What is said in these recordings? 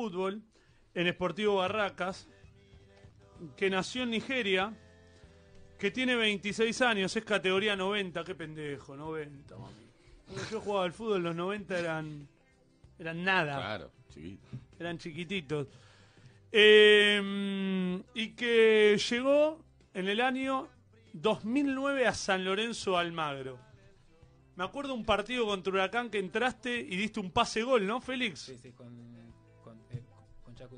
fútbol en Sportivo Barracas, que nació en Nigeria, que tiene 26 años, es categoría 90, qué pendejo, 90, yo jugaba al fútbol, los 90 eran, eran nada. Claro, Eran chiquititos. Eh, y que llegó en el año 2009 a San Lorenzo Almagro. Me acuerdo un partido contra Huracán que entraste y diste un pase gol, ¿no, Félix? Sí, sí, con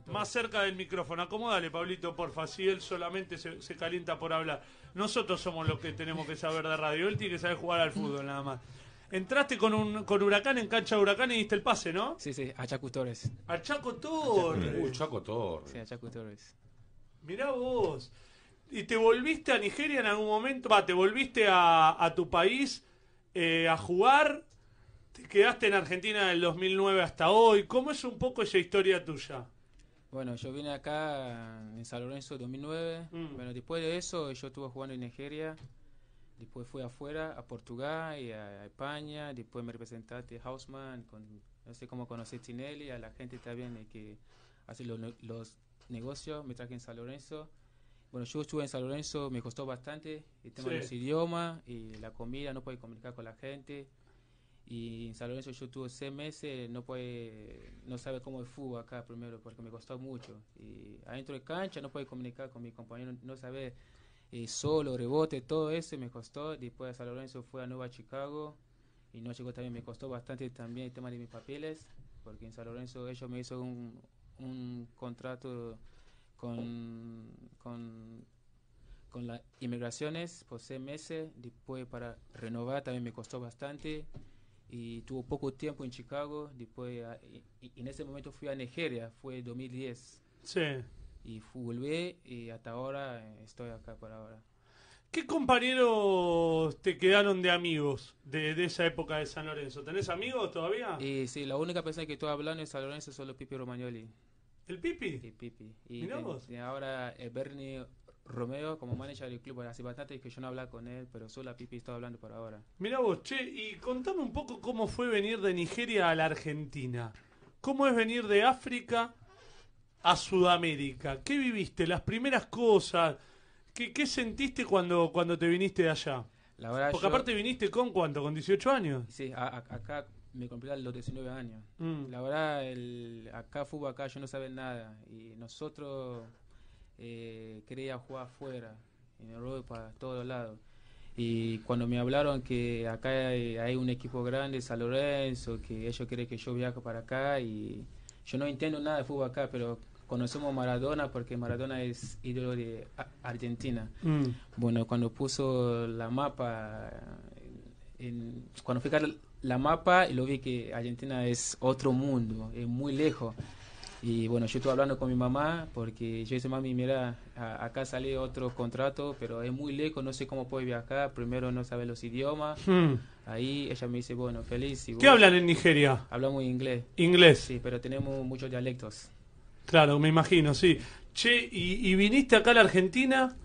más cerca del micrófono. Acomódale, Pablito, porfa. Si él solamente se, calienta por hablar. Nosotros somos los que tenemos que saber de radio. Él tiene que saber jugar al fútbol, nada más. Entraste con, un, con Huracán en cancha de Huracán y diste el pase, ¿no? Sí, sí, a Chaco Torres. A Chaco Torres. Sí, a Mirá vos. ¿Y te volviste a Nigeria en algún momento? Va, te volviste a, tu país eh, a jugar. Te quedaste en Argentina del 2009 hasta hoy. ¿Cómo es un poco esa historia tuya? Bueno, yo vine acá en San Lorenzo 2009. Mm. Bueno, después de eso yo estuve jugando en Nigeria. Después fui afuera, a Portugal y a España. Después me representaste Hausman, con, no sé cómo conocí Tinelli, a la gente también que hace los, negocios. Me traje en San Lorenzo. Bueno, yo estuve en San Lorenzo, me costó bastante el tema de los idiomas y la comida, no puedo comunicar con la gente. Y en San Lorenzo yo tuve seis meses, no puede, no sabe cómo fue acá primero, porque me costó mucho. Y adentro de cancha no puede comunicar con mi compañero, no sabe eh, solo, rebote, todo eso me costó. Después San Lorenzo fue a Nueva Chicago y Nueva Chicago también, me costó bastante también el tema de mis papeles, porque en San Lorenzo ellos me hizo un, un contrato con, con, con las inmigraciones por seis meses, después para renovar también me costó bastante y tuvo poco tiempo en Chicago, después ah, y, en ese momento fui a Nigeria, fue 2010. Sí. Y volví y hasta ahora eh, estoy acá por ahora. ¿Qué compañeros te quedaron de amigos de, de, esa época de San Lorenzo? ¿Tenés amigos todavía? Y, sí, la única persona que estoy hablando de San Lorenzo es solo Pipi Romagnoli. ¿El Pipi? El Pipi. Y, ¿Y ahora eh, Bernie Romeo como manager del club. Hace bastante que yo no hablaba con él, pero solo la Pipi estaba hablando por ahora. mira vos, che, y contame un poco cómo fue venir de Nigeria a la Argentina. ¿Cómo es venir de África a Sudamérica? ¿Qué viviste? Las primeras cosas. ¿Qué, sentiste cuando, cuando te viniste de allá? Porque aparte viniste con cuánto, con 18 años. Sí, acá me completan los 19 años. Mm. La verdad, el, acá fútbol, acá yo no sabía nada. Y nosotros eh, quería jugar afuera, en Europa, todos lados. Y cuando me hablaron que acá hay, un equipo grande, San Lorenzo, que ellos quieren que yo viaje para acá y yo no entiendo nada de fútbol acá, pero conocemos Maradona porque Maradona es ídolo de Argentina. Mm. Bueno, cuando puso la mapa, cuando fui la mapa, lo vi que Argentina es otro mundo, es muy lejos. Y bueno, yo estuve hablando con mi mamá porque yo dije, mami, mira, acá sale otro contrato, pero es muy lejos, no sé cómo puede viajar, primero no sabe los idiomas. Hmm. Ahí ella me dice, bueno, feliz. Y ¿Qué hablan en Nigeria? Hablamos inglés. Inglés. Sí, pero tenemos muchos dialectos. Claro, me imagino, sí. Che, y, viniste acá a la Argentina,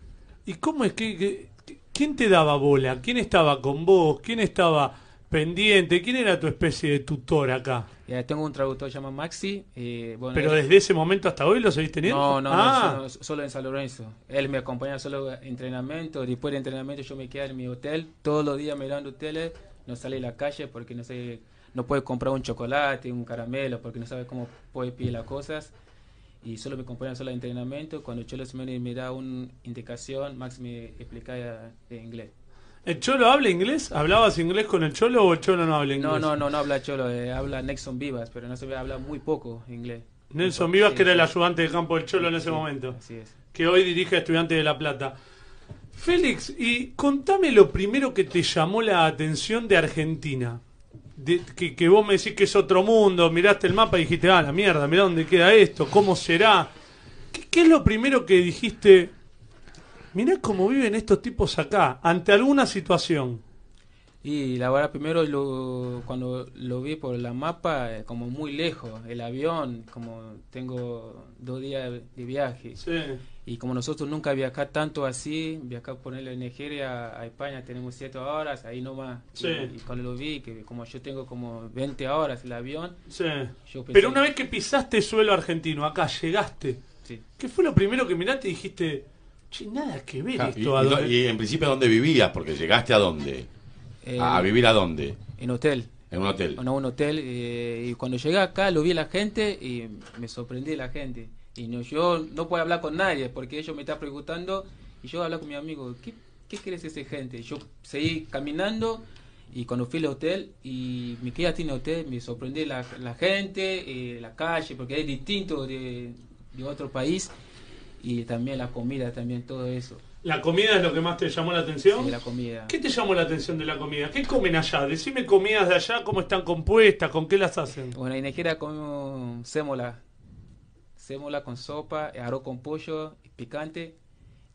¿y cómo es que, quién te daba bola? ¿Quién estaba con vos? ¿Quién estaba Pendiente, ¿quién era tu especie de tutor acá? Eh, tengo un traductor llamado Maxi. Eh, ¿Pero desde ese momento hasta hoy lo seguís teniendo? No, no, ah. solo, en San Lorenzo. Él me acompaña solo en entrenamiento. Después de entrenamiento yo me quedo en mi hotel, todos los días mirando hoteles. No salí a la calle porque no sé, no puede comprar un chocolate, un caramelo, porque no sabe cómo puede pedir las cosas. Y solo me acompaña solo en entrenamiento. Cuando Cholo Simeone me da una indicación, Maxi me explica eh, en inglés. ¿El Cholo habla inglés? ¿Hablabas inglés con el Cholo o el Cholo no habla inglés? No, no, no, no habla Cholo, eh, habla Nelson Vivas, pero no se habla muy poco inglés. Nelson Vivas, que era el ayudante de campo del Cholo en ese momento. Así es. Que hoy dirige a Estudiantes de La Plata. Félix, y contame lo primero que te llamó la atención de Argentina. que, vos me decís que es otro mundo, miraste el mapa y dijiste, ah, la mierda, mirá dónde queda esto, cómo será. qué es lo primero que dijiste? Mirá cómo viven estos tipos acá, ante alguna situación. Y la verdad, primero cuando lo vi por la mapa, eh, como muy lejos, el avión, como tengo dos días de viaje. Sí. Y como nosotros nunca viajamos tanto así, viajamos por en Nigeria, a España, tenemos siete horas, ahí nomás. Sí. Y, cuando lo vi, que como yo tengo como 20 horas el avión. Pero una vez que pisaste el suelo argentino, acá llegaste, ¿qué fue lo primero que miraste y dijiste? nada que ver esto. Y, en principio, ¿dónde vivías? Porque llegaste a dónde. Eh, ¿A vivir a dónde? En hotel. En un hotel. en un hotel. Eh, y cuando llegué acá lo vi a la gente y me sorprendí la gente. Y no, yo no puedo hablar con nadie porque ellos me están preguntando. Y yo hablo con mi amigo, ¿qué, qué crees esa gente? Yo seguí caminando y cuando fui al hotel y me quedé tiene en el hotel, me sorprendí la, gente, eh, la calle, porque es distinto de, de otro país y también la comida, también todo eso. ¿La comida es lo que más te llamó la atención? la comida. ¿Qué te llamó la atención de la comida? ¿Qué comen allá? Decime comidas de allá, cómo están compuestas, con qué las hacen. Bueno, en Nigeria comemos sémola. Sémola con sopa, arroz con pollo, picante.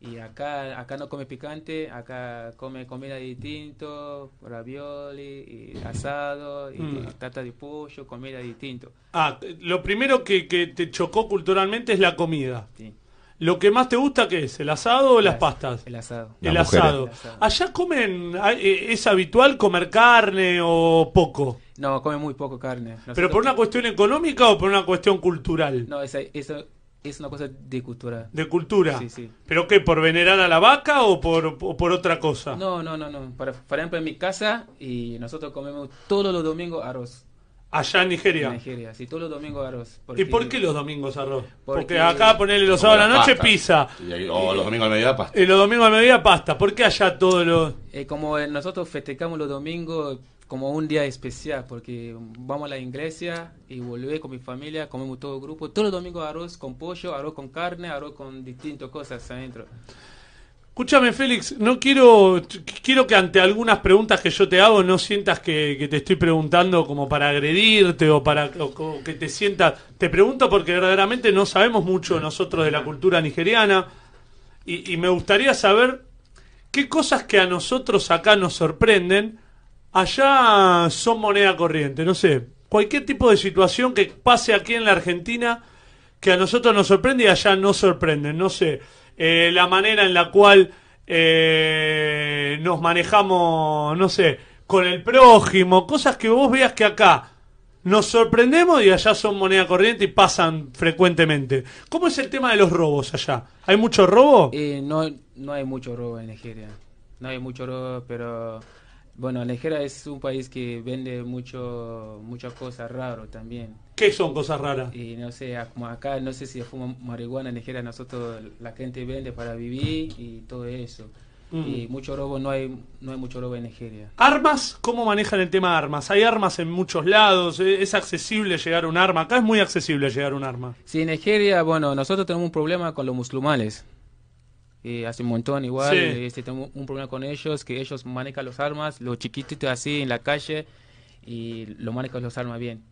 Y acá, acá no come picante, acá come comida distinto, ravioli, asado, y mm. tata de pollo, comida distinto. Ah, lo primero que, que te chocó culturalmente es la comida. Sí. ¿Lo que más te gusta qué es? ¿El asado o las pastas? El asado. El asado. ¿Allá comen, eh, es habitual comer carne o poco? No, comen muy poco carne. ¿Pero por una cuestión económica o por una cuestión cultural? No, esa- es una cosa de cultura. De cultura. Sí, sí. ¿Pero qué? ¿Por venerar a la vaca o por, por otra cosa? No, no, no, no. por ejemplo, en mi casa, y nosotros comemos todos los domingos arroz. Allá en Nigeria. En Nigeria, sí, todos los domingos arroz. ¿Y por qué los domingos arroz? Porque, acá ponerle los sábados a la noche pizza. Y, o los domingos a mediodía pasta. Y eh, los domingos al mediodía pasta. ¿Por qué allá todos los.? Eh, como eh, nosotros festejamos los domingos como un día especial, porque vamos a la iglesia y volvemos con mi familia, comemos todo el grupo. Todos los domingos arroz con pollo, arroz con carne, arroz con distintas cosas adentro. Escúchame, Félix, no quiero, quiero que ante algunas preguntas que yo te hago no sientas que, te estoy preguntando como para agredirte o para que te sientas. Te pregunto porque verdaderamente no sabemos mucho nosotros de la cultura nigeriana y, y me gustaría saber qué cosas que a nosotros acá nos sorprenden allá son moneda corriente. No sé, cualquier tipo de situación que pase aquí en la Argentina que a nosotros nos sorprende y allá no sorprende. No sé eh, la manera en la cual eh, nos manejamos, no sé, con el prójimo, cosas que vos veas que acá nos sorprendemos y allá son moneda corriente y pasan frecuentemente. ¿Cómo es el tema de los robos allá? ¿Hay mucho robo? Eh, no, no hay mucho robo en Nigeria. No hay mucho robo, pero bueno, Nigeria es un país que vende mucho, muchas cosas raras también. ¿Qué son cosas raras? Y no sé, como acá, no sé si fuma marihuana, Nigeria nosotros la gente vende para vivir y todo eso. Mm. Y mucho robo, no hay, no hay mucho robo en Nigeria. ¿Armas? ¿Cómo manejan el tema de armas? Hay armas en muchos lados, ¿e-, es accesible llegar un arma, acá es muy accesible llegar un arma. Sí, en Nigeria, bueno, nosotros tenemos un problema con los musulmanes. Eh, hace un montón igual. Este, tengo un problema con ellos, que ellos manejan los armas, los chiquititos así en la calle, y lo manejan los armas bien.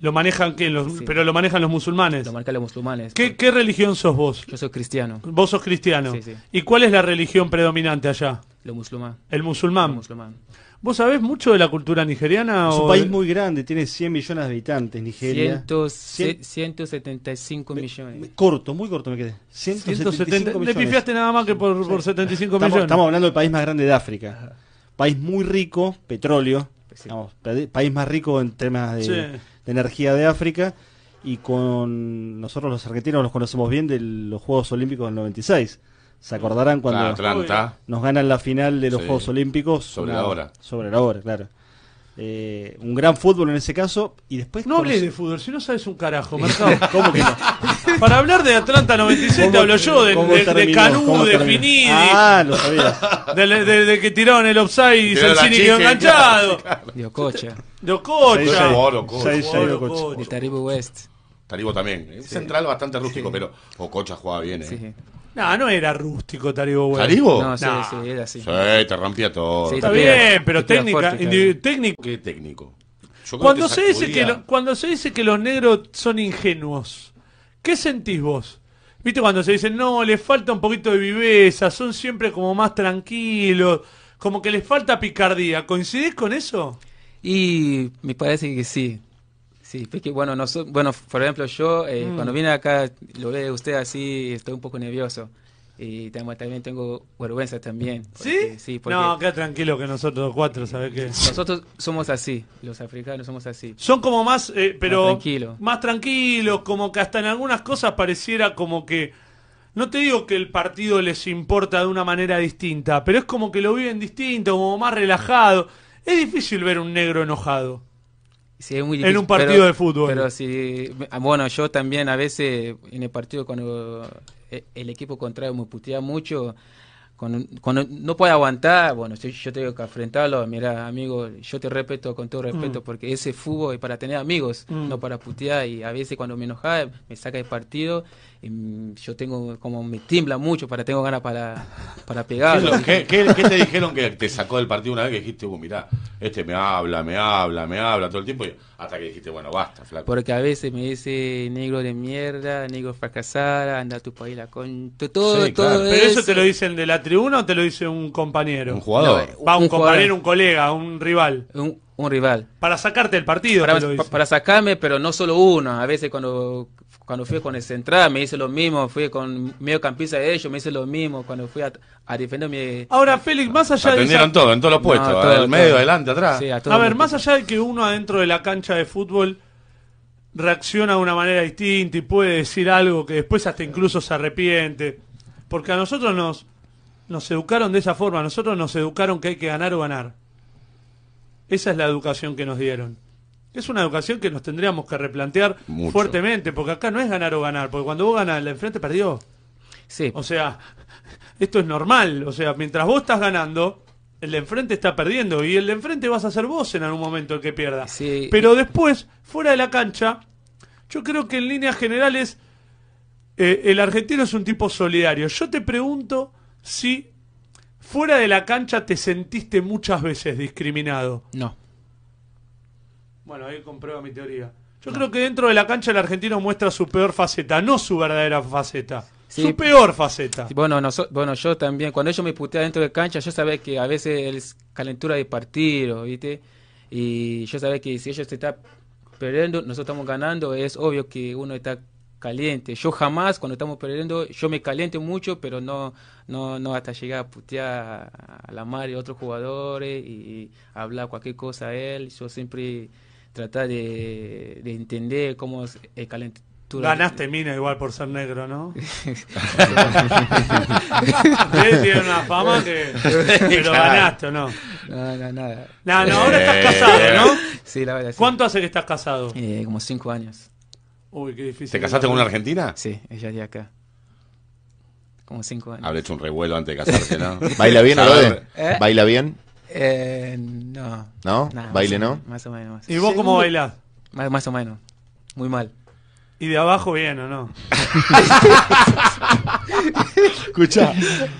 ¿Lo manejan quién? Los, Pero lo manejan los musulmanes. Lo manejan los musulmanes. ¿Qué, religión sos vos? Yo soy cristiano. Vos sos cristiano. Sí, ¿Y cuál es la religión predominante allá? Lo musulmán. El musulmán. El musulmán. ¿Vos sabés mucho de la cultura nigeriana? Es un país muy grande, tiene 100 millones de habitantes, Nigeria. 175 millones. Corto, muy corto me quedé. 175 Le pifiaste nada más que por, 75 millones. Estamos hablando del país más grande de África. País muy rico, petróleo. Pues país más rico en temas de, de energía de África y con nosotros los argentinos los conocemos bien de los Juegos Olímpicos del 96. ¿Se acordarán cuando nos ganan la final de los Juegos Olímpicos? Sobre la hora. Sobre la hora, claro. Eh, un gran fútbol en ese caso y después no hables de fútbol si no sabes un carajo Mercado ¿Cómo que no? para hablar de Atlanta 96 hablo yo de, de, de Canú de Finidi ah lo sabía de, que tiraron el offside y Sanchini quedó enganchado de Ococha de Ococha de Taribo West Taribo también. Central bastante rústico, pero Ococha jugaba bien. ¿eh? Sí. No, no era rústico Taribo Bueno. ¿Taribo? No, sí, sí, era así. te rompía todo. Está bien, pero técnica, ¿Qué técnico? Cuando se, dice que cuando se dice que los negros son ingenuos, ¿qué sentís vos? ¿Viste cuando se dice, no, les falta un poquito de viveza, son siempre como más tranquilos, como que les falta picardía? ¿Coincidís con eso? Y me parece que sí. Sí, porque bueno, bueno, por ejemplo, yo eh, mm. cuando vine acá, lo ve usted así, estoy un poco nervioso. Y también tengo vergüenza también. ¿Sí? sí porque no, acá tranquilo que nosotros cuatro, ¿sabes qué? Nosotros somos así, los africanos somos así. Son como más, eh, pero más, más tranquilos, como que hasta en algunas cosas pareciera como que... No te digo que el partido les importa de una manera distinta, pero es como que lo viven distinto, como más relajado. Es difícil ver un negro enojado en un partido de fútbol. Pero ah, bueno, yo también a veces en el partido cuando eh, el equipo contrario me putea mucho, cuando, no puede aguantar, bueno, yo, tengo que enfrentarlo. Mira, amigo, yo te respeto con todo respeto mm. porque ese fútbol es para tener amigos, mm. no para putear. Y a veces cuando me enojaba, me saca del partido. Y mm, yo tengo, como me tiembla mucho, para tengo ganas para, para pegarlo. ¿Qué, te dijeron que te sacó del partido una vez que dijiste, uh, mira este me habla, me habla, me habla todo el tiempo? hasta que dijiste, bueno, basta, Porque a veces me dice, negro de mierda, negro fracasada, anda a tu país la con. Todo, todo Pero eso te lo dicen de la uno o te lo dice un compañero? Un jugador. Va, un, compañero, un colega, un rival. Un, rival. Para sacarte el partido. Para, sacarme, pero no solo uno. A veces cuando, cuando fui con el central me hice lo mismo. Fui con medio campista de ellos, me hice lo mismo. Cuando fui a, a defender mi. Ahora, Félix, más allá de. todo, en todos los puestos. medio, adelante, atrás. a, a ver, más allá de que uno adentro de la cancha de fútbol reacciona de una manera distinta y puede decir algo que después hasta incluso se arrepiente. Porque a nosotros nos, nos educaron de esa forma, nosotros nos educaron que hay que ganar o ganar. Esa es la educación que nos dieron. Es una educación que nos tendríamos que replantear fuertemente, porque acá no es ganar o ganar, porque cuando vos ganas el de enfrente perdió. Sí. O sea, esto es normal, o sea, mientras vos estás ganando, el de enfrente está perdiendo y el de enfrente vas a ser vos en algún momento el que pierda. Pero después, fuera de la cancha, yo creo que en líneas generales eh, el argentino es un tipo solidario. Yo te pregunto si fuera de la cancha te sentiste muchas veces discriminado. No. Bueno, ahí comprueba mi teoría. Yo creo que dentro de la cancha el argentino muestra su peor faceta, no su verdadera faceta. Su peor faceta. Bueno, no, bueno, yo también. Cuando ellos me putean dentro de cancha, yo sabía que a veces es calentura de partido, ¿viste? Y yo sabía que si ellos se están perdiendo, nosotros estamos ganando, es obvio que uno está caliente. Yo jamás, cuando estamos perdiendo, yo me caliente mucho, pero no, no, no hasta llegar a putear a la madre de otros jugadores y, hablar cualquier cosa a él. Yo siempre tratar de, entender cómo es el calentamiento Ganaste mina igual por ser negro, ¿no? Tienes una fama que. Pero ganaste o no. No, no, nada. No, no, ahora estás casado, eh, ¿no? Sí, la verdad. ¿Cuánto hace que estás casado? Eh, como cinco años. Uy, qué difícil. ¿Te casaste con una argentina? Sí, ella de acá. Como cinco años. Habré hecho un revuelo antes de casarse, ¿no? ¿Baila bien, o ¿Eh? ¿Baila bien? Eh, no. ¿No? ¿Baile no? más o menos. ¿Y vos cómo bailás? Más, o menos. Muy mal. ¿Y de abajo bien o no? Escuchá.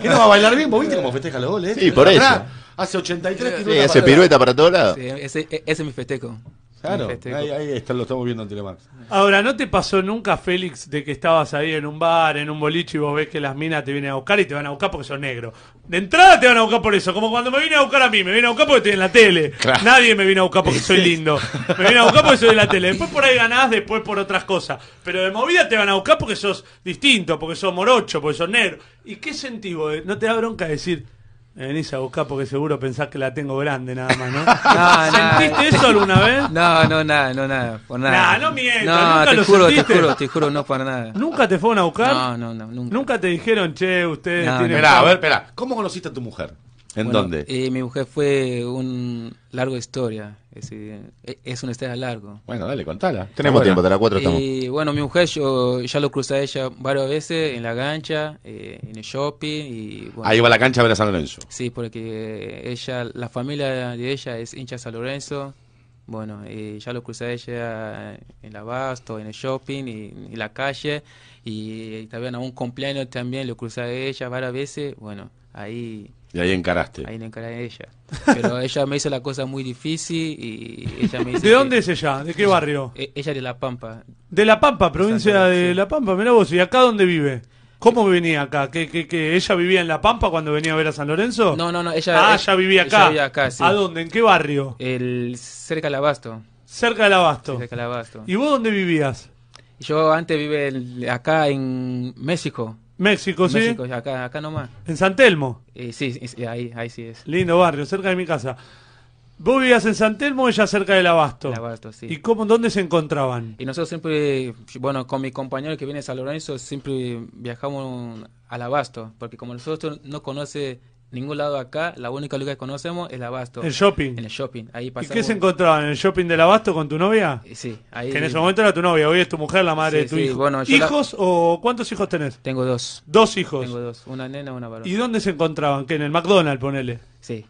¿Qué no va a bailar bien? ¿Vos viste cómo festeja los goles? Sí, ¿eh? por eso. Hace 83 piruetas. Sí, hace pirueta para todos lados. Sí, ese, e, ese es mi festejo. Claro, este, este ahí, lo estamos viendo en Telemax. Ahora, ¿no te pasó nunca, Félix, de que estabas ahí en un bar, en un boliche y vos ves que las minas te vienen a buscar y te van a buscar porque sos negro? De entrada te van a buscar por eso, como cuando me vienen a buscar a mí, me vienen a buscar porque estoy en la tele. Nadie me viene a buscar porque soy lindo, me vienen a buscar porque soy en la tele. Después por ahí ganás, después por otras cosas. Pero de movida te van a buscar porque sos distinto, porque sos morocho, porque sos negro. ¿Y qué sentido? ¿No te da bronca decir venís a buscar porque seguro pensás que la tengo grande nada más, ¿no? no ¿Sentiste eso alguna vez? No, no, nada, no, nada, por nada. no miento. te juro, Te juro, te juro, no para nada. ¿Nunca te fueron a buscar? No, no, no, nunca. ¿Nunca te dijeron, che, ustedes no, tienen... Esperá, a ver, esperá, ¿cómo conociste a tu mujer? ¿En dónde? Eh, mi mujer fue un largo historia. Es, e, es una historia largo. Bueno, dale, contala. Tenemos tiempo, de las cuatro eh, estamos. Y bueno, mi mujer, yo ya lo crucé a ella varias veces en la cancha, eh, en el shopping. Y, Ahí va la cancha a ver a San Lorenzo. Sí, porque ella, la familia de ella es hincha San Lorenzo. Bueno, y eh, ya lo crucé a ella en el abasto, en el shopping, y, en la calle. Y, y también a un cumpleaños también lo crucé a ella varias veces. Bueno, ahí y ahí encaraste. Ahí le encaré a ella. Pero ella me hizo la cosa muy difícil y ella me hizo ¿De dónde es ella? ¿De qué barrio? E-, ella de La Pampa. De La Pampa, provincia de La Pampa. mira vos, ¿y acá dónde vive? ¿Cómo venía acá? ¿Que, ella vivía en La Pampa cuando venía a ver a San Lorenzo? No, no, no, ella... Ah, ella vivía acá. Ella vivía ¿A dónde? ¿En qué barrio? El, cerca del Abasto. Cerca del Abasto. Cerca del Abasto. ¿Y vos dónde vivías? Yo antes vivía acá en México. México, sí. México, acá, acá nomás. En San Telmo. Eh, sí, ahí, ahí sí es. Lindo barrio, cerca de mi casa. Vos vivías en San Telmo, o ella cerca del Abasto. El Abasto, sí. ¿Y cómo, dónde se encontraban? Y nosotros siempre, bueno, con mi compañero que viene de San Lorenzo, siempre viajamos al Abasto, porque como nosotros no conoce ningún lado acá, la única lugar que conocemos es el Abasto. ¿El shopping? En el shopping, ahí pasamos. ¿Y qué se encontraban en el shopping del Abasto con tu novia? Eh, sí, ahí. Que en ese momento era tu novia, hoy es tu mujer la madre de tu sí, hijo. Bueno, ¿Hijos o cuántos hijos tenés? Tengo dos. ¿Dos hijos? Tengo dos, una nena y una varón. ¿Y dónde se encontraban? ¿Que en el McDonald's, ponele? Sí.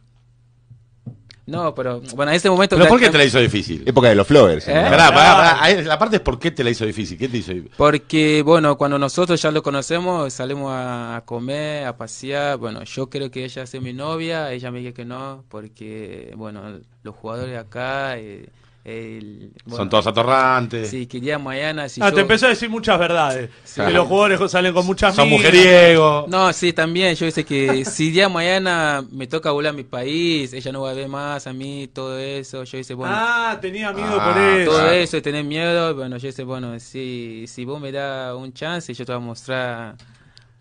No, pero bueno, en ese momento. ¿Pero por qué te la hizo difícil? Época de los flowers. ¿Eh? La parte es por qué te la hizo difícil. ¿Qué te hizo Porque, bueno, cuando nosotros ya lo conocemos, salimos a comer, a pasear. Bueno, yo creo que ella es mi novia. Ella me dice que no, porque, bueno, los jugadores acá. Eh, el, Son todos atorrantes. Sí, quería mañana Si ah, te empezó a decir muchas verdades. Que los jugadores salen con muchas Son mujeriegos No, sí, también. Yo dice que si día mañana me toca volar a mi país, ella no va a ver más a mí, todo eso. Yo dice, bueno. Ah, tenía miedo ah, por eso. Todo eso, tener miedo. Bueno, yo dice, bueno, si, si vos me das un chance, yo te voy a mostrar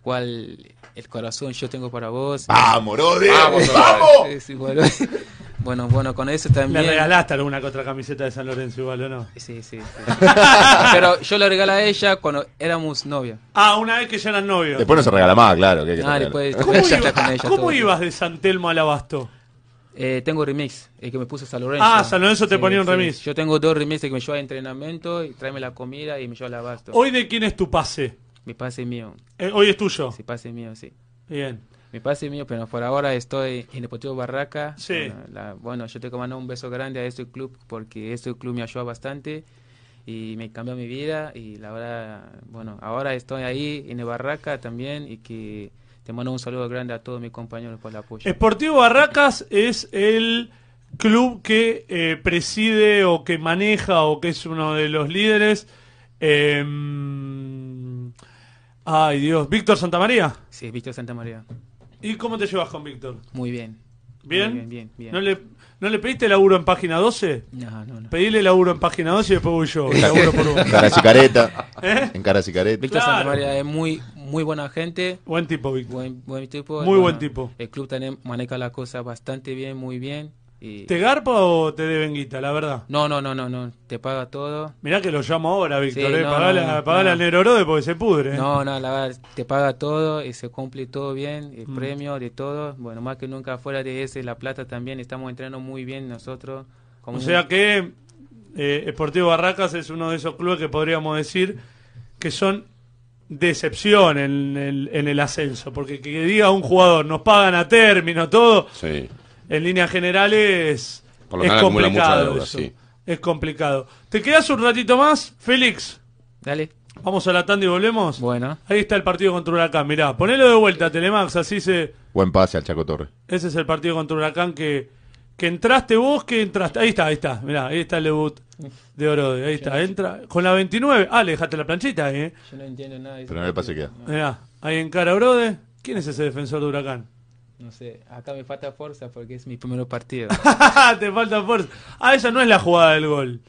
cuál el corazón yo tengo para vos. ¡Vamos, Rodri! ¡Vamos! ¡Vamos! Bueno, bueno, con eso también. ¿Le regalaste alguna que otra camiseta de San Lorenzo igual o no? Sí, sí. Pero yo la regalé a ella cuando éramos novia. Ah, una vez que ya eran novios. Después no se regala más, claro. ah, después, pues, ¿Cómo, ¿cómo ibas de San Telmo al Abasto? Eh, tengo remix, el que me puso San Lorenzo. Ah, San Lorenzo te ponía un remix. Yo tengo dos remixes que me lleva a entrenamiento, y tráeme la comida y me lleva al abasto. ¿Hoy de quién es tu pase? Mi pase mío. Eh, hoy es tuyo. sí pase mío, sí. Bien mi pase mío, pero por ahora estoy en Deportivo Barraca. Sí. Bueno, la, bueno, yo te un beso grande a este club porque este club me ayuda bastante y me cambió mi vida y la verdad, bueno, ahora estoy ahí en el Barraca también y que te mando un saludo grande a todos mis compañeros por el apoyo. Esportivo Barracas es el club que eh, preside o que maneja o que es uno de los líderes. Em, ay Dios, Víctor Santa María. Sí, Víctor Santa María. ¿Y cómo te llevas con Víctor? Muy bien. ¿Bien? bien, bien, ¿No, le, ¿No le pediste laburo en página 12? No, no, no. laburo en página 12 y después voy yo. En cara En cara. ¿Eh? Víctor Santa es muy, muy buena gente. Buen tipo, Víctor. Muy buen tipo. El club también maneja la cosa bastante bien, muy bien. ¿Te garpa o te de guita, la verdad? No, no, no, no, no. Te paga todo. Mirá que lo llamo ahora, Víctor. Sí, eh. la al Nerorode porque se pudre. Eh. No, no, la verdad, te paga todo y se cumple todo bien, el mm. premio de todo. Bueno, más que nunca fuera de ese, La Plata también estamos entrando muy bien nosotros. Como o sea que eh, Barracas es uno de esos clubes que podríamos decir que son decepción en el, en el ascenso. Porque que diga un jugador, nos pagan a término, todo. Sí en líneas generales es complicado eso. Es complicado. ¿Te quedas un ratito más, Félix? Dale. Vamos a la tanda y volvemos. Bueno. Ahí está el partido contra Huracán. Mirá, ponelo de vuelta, Telemax. Así se. Buen pase al Chaco Torre. Ese es el partido contra Huracán que, que entraste vos, que entraste. Ahí está, ahí está. Mirá, ahí está el debut de Orode. Ahí está, entra. Con la 29. Ah, le dejaste la planchita, ¿eh? Yo no entiendo nada. Pero no le pase queda. Mirá, ahí encara Orode. ¿Quién es ese defensor de Huracán? No sé, acá me falta fuerza porque es mi primer partido. Te falta fuerza. Ah, esa no es la jugada del gol.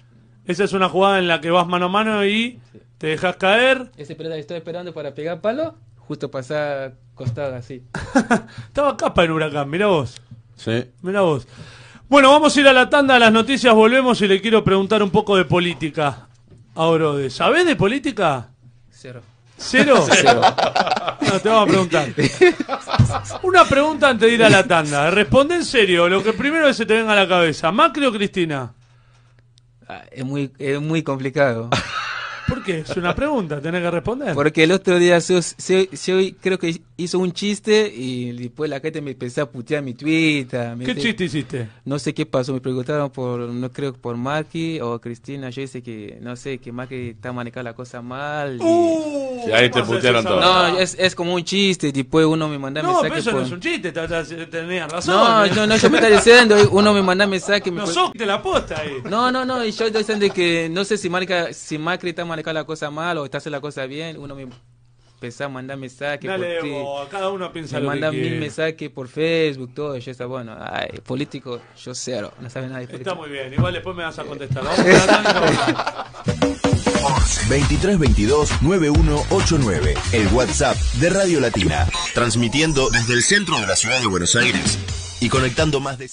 Esa es una jugada en la que vas mano a mano y te dejas caer. Ese pelota que estoy esperando para pegar palo, justo pasar costada así. Estaba capa el huracán, mira vos. Sí. mira vos. Bueno, vamos a ir a la tanda de las noticias, volvemos y le quiero preguntar un poco de política. Orode. ¿sabés de política? Cero. ¿Cero? No, te vamos a preguntar. Una pregunta antes de ir a la tanda. Responde en serio, lo que primero se te venga a la cabeza. ¿Macri o Cristina? Ah, es muy, es muy complicado. ¿Por qué? Es una pregunta, tenés que responder. Porque el otro día, se, se- hoy creo que hizo un chiste y después la gente me empezó a putear mi Twitter. ¿Qué chiste hiciste? No sé qué pasó, me preguntaron por, no creo por Maki o Cristina, yo dije que, no sé, que Maki está manejando la cosa mal. Y... ¡Uh! ahí te putearon todo. No, es, es, como un chiste, después uno me mandó no, mensaje. No, eso no es un chiste, tenías razón. No, yo, no, me está diciendo, uno me mandó mensaje. Me... No, de la posta ahí. No, no, no, y yo estoy diciendo que no sé si, marca, si Macri está manejando la cosa mal o está haciendo la cosa bien, uno me empezar pues, a ah, mandar mensajes. Dale, cada uno piensa me lo mandan mil mensajes por Facebook, todo. Y yo está bueno, ay, político, yo cero, no sabe nada de política. Está muy bien, igual después me vas a contestar. Vamos a 23 22 9189, el WhatsApp de Radio Latina, transmitiendo desde el centro de la ciudad de Buenos Aires y conectando más de